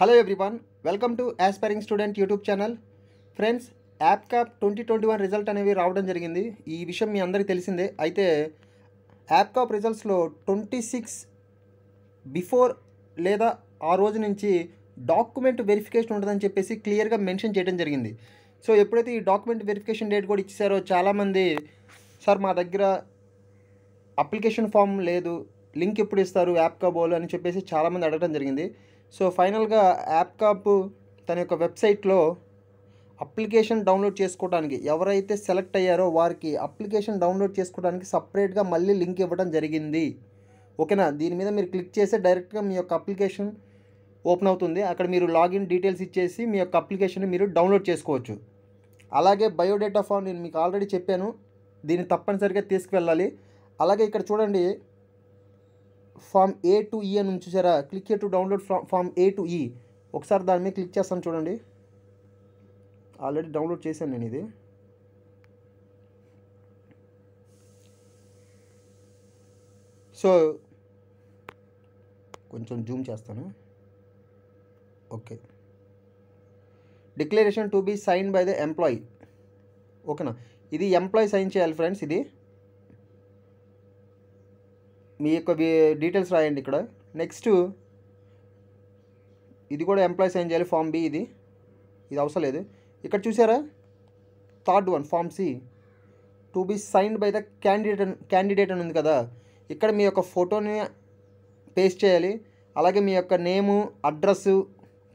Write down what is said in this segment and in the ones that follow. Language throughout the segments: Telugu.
hello everyone welcome to aspiring student YouTube channel friends యాప్ క్యాప్ ట్వంటీ ట్వంటీ వన్ రిజల్ట్ అనేవి రావడం జరిగింది ఈ విషయం మీ అందరికీ తెలిసిందే అయితే యాప్ క్యాప్ రిజల్ట్స్లో ట్వంటీ సిక్స్ బిఫోర్ లేదా ఆ రోజు నుంచి డాక్యుమెంట్ వెరిఫికేషన్ ఉంటుందని చెప్పేసి క్లియర్గా మెన్షన్ చేయడం జరిగింది సో ఎప్పుడైతే ఈ డాక్యుమెంట్ వెరిఫికేషన్ డేట్ కూడా ఇచ్చేసారో చాలామంది సార్ మా దగ్గర అప్లికేషన్ ఫామ్ లేదు లింక్ ఎప్పుడు ఇస్తారు యాప్ కాబోలు అని చెప్పేసి చాలామంది అడగడం జరిగింది సో ఫైనల్గా యాప్ కాప్ తన యొక్క వెబ్సైట్లో అప్లికేషన్ డౌన్లోడ్ చేసుకోవడానికి ఎవరైతే సెలెక్ట్ అయ్యారో వారికి అప్లికేషన్ డౌన్లోడ్ చేసుకోవడానికి సపరేట్గా మళ్ళీ లింక్ ఇవ్వడం జరిగింది ఓకేనా దీని మీద మీరు క్లిక్ చేస్తే డైరెక్ట్గా మీ యొక్క అప్లికేషన్ ఓపెన్ అవుతుంది అక్కడ మీరు లాగిన్ డీటెయిల్స్ ఇచ్చేసి మీ యొక్క అప్లికేషన్ మీరు డౌన్లోడ్ చేసుకోవచ్చు అలాగే బయోడేటా ఫామ్ నేను మీకు ఆల్రెడీ చెప్పాను దీన్ని తప్పనిసరిగా తీసుకువెళ్ళాలి అలాగే ఇక్కడ చూడండి ఫామ్ ఏ టు ఈ అని చూసారా click to download from form A to E ఒకసారి దాని మీద క్లిక్ చేస్తాను చూడండి ఆల్రెడీ డౌన్లోడ్ చేశాను నేను ఇది సో కొంచెం జూమ్ చేస్తాను okay declaration to be sign by the employee ఓకేనా ఇది ఎంప్లాయీ సైన్ చేయాలి ఫ్రెండ్స్ ఇది మీ యొక్క డీటెయిల్స్ రాయండి ఇక్కడ నెక్స్ట్ ఇది కూడా ఎంప్లాయీ సైన్ చేయాలి ఫామ్ బి ఇది ఇది అవసరం లేదు ఇక్కడ చూసారా third one form C to be signed by the candidate candidate అని ఉంది కదా ఇక్కడ మీ యొక్క ఫోటోని పేస్ట్ చేయాలి అలాగే మీ యొక్క name address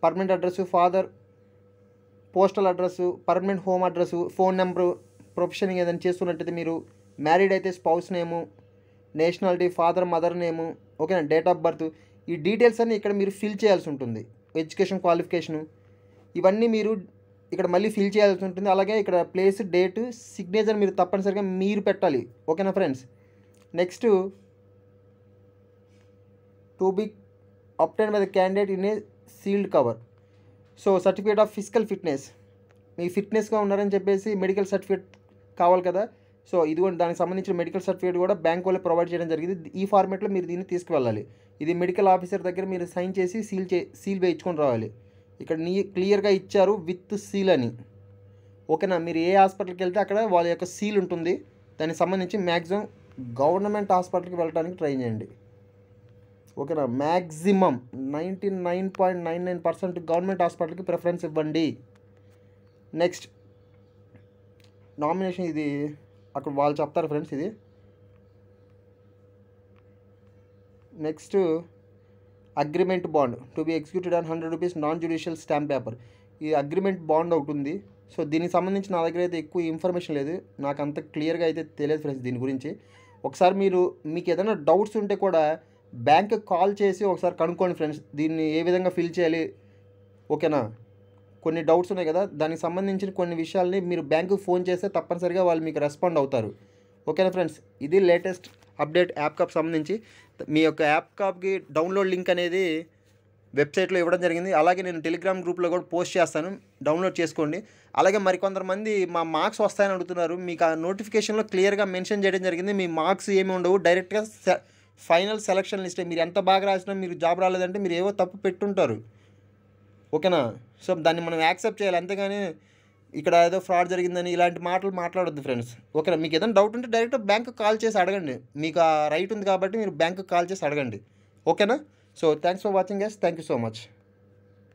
permanent address father postal address permanent home address phone number profession ఏదైనా చేస్తున్నట్టయితే మీరు మ్యారీడ్ అయితే spouse name nationality father mother name ఓకేనా డేట్ ఆఫ్ బర్త్ ఈ డీటెయిల్స్ అన్నీ ఇక్కడ మీరు ఫిల్ చేయాల్సి ఉంటుంది ఎడ్యుకేషన్ క్వాలిఫికేషను ఇవన్నీ మీరు ఇక్కడ మళ్ళీ ఫిల్ చేయాల్సి ఉంటుంది అలాగే ఇక్కడ ప్లేస్ డేట్ సిగ్నేచర్ మీరు తప్పనిసరిగా మీరు పెట్టాలి ఓకేనా friends next to be obtained by the candidate in a sealed cover so certificate of physical fitness మీ ఫిట్నెస్గా ఉన్నారని చెప్పేసి మెడికల్ సర్టిఫికేట్ కావాలి కదా సో ఇదిగోండి దానికి సంబంధించిన మెడికల్ సర్టిఫికేట్ కూడా బ్యాంక్ వాళ్ళు ప్రొవైడ్ చేయడం జరిగింది ఈ ఫార్మేట్లో మీరు దీన్ని తీసుకువెళ్ళాలి ఇది మెడికల్ ఆఫీసర్ దగ్గర మీరు సైన్ చేసి సీల్ చే సీల్ వేయించుకొని రావాలి ఇక్కడ నీ క్లియర్గా ఇచ్చారు విత్ సీల్ అని ఓకేనా మీరు ఏ హాస్పిటల్కి వెళ్తే అక్కడ వాళ్ళ యొక్క సీల్ ఉంటుంది దానికి సంబంధించి మ్యాక్సిమం గవర్నమెంట్ హాస్పిటల్కి వెళ్ళడానికి ట్రై చేయండి ఓకేనా maximum ninety nine point nine nine percent government హాస్పిటల్కి ప్రిఫరెన్స్ ఇవ్వండి నెక్స్ట్ నామినేషన్ ఇది అక్కడ వాళ్ళు చెప్తారు ఫ్రెండ్స్ ఇది next agreement bond to be executed on hundred rupees non judicial stamp paper ఈ అగ్రిమెంట్ బాండ్ ఒకటి ఉంది సో దీనికి సంబంధించి నా దగ్గర అయితే ఎక్కువ ఇన్ఫర్మేషన్ లేదు నాకు అంత క్లియర్గా అయితే తెలియదు ఫ్రెండ్స్ దీని గురించి ఒకసారి మీరు మీకు ఏదైనా డౌట్స్ ఉంటే కూడా బ్యాంక్కి కాల్ చేసి ఒకసారి కనుక్కోండి ఫ్రెండ్స్ దీన్ని ఏ విధంగా ఫిల్ చేయాలి ఓకేనా కొన్ని డౌట్స్ ఉన్నాయి కదా దానికి సంబంధించిన కొన్ని విషయాల్ని మీరు బ్యాంకుకి ఫోన్ చేస్తే తప్పనిసరిగా వాళ్ళు మీకు రెస్పాండ్ అవుతారు ఓకేనా ఫ్రెండ్స్ ఇది లేటెస్ట్ అప్డేట్ యాప్ కాప్ సంబంధించి మీ యొక్క యాప్ కాప్కి డౌన్లోడ్ లింక్ అనేది వెబ్సైట్లో ఇవ్వడం జరిగింది అలాగే నేను టెలిగ్రామ్ గ్రూప్లో కూడా పోస్ట్ చేస్తాను డౌన్లోడ్ చేసుకోండి అలాగే మరికొందరమంది మా మార్క్స్ వస్తాయని అడుగుతున్నారు మీకు ఆ నోటిఫికేషన్లో క్లియర్గా మెన్షన్ చేయడం జరిగింది మీ మార్క్స్ ఏమి ఉండవు డైరెక్ట్గా ఫైనల్ సెలక్షన్ లిస్టే మీరు ఎంత బాగా రాసినా మీరు జాబ్ రాలేదంటే మీరు ఏవో తప్పు పెట్టుంటారు ఓకేనా సో దాన్ని మనం యాక్సెప్ట్ చేయాలి అంతేగాని ఇక్కడ ఏదో ఫ్రాడ్ జరిగిందని ఇలాంటి మాటలు మాట్లాడొద్దు ఫ్రెండ్స్ ఓకేనా మీకు ఏదైనా డౌట్ ఉంటే డైరెక్ట్ బ్యాంకు కాల్ చేసి అడగండి మీకు ఆ రైట్ ఉంది కాబట్టి మీరు బ్యాంకు కాల్ చేసి అడగండి ఓకేనా so thanks for watching guys thank you so much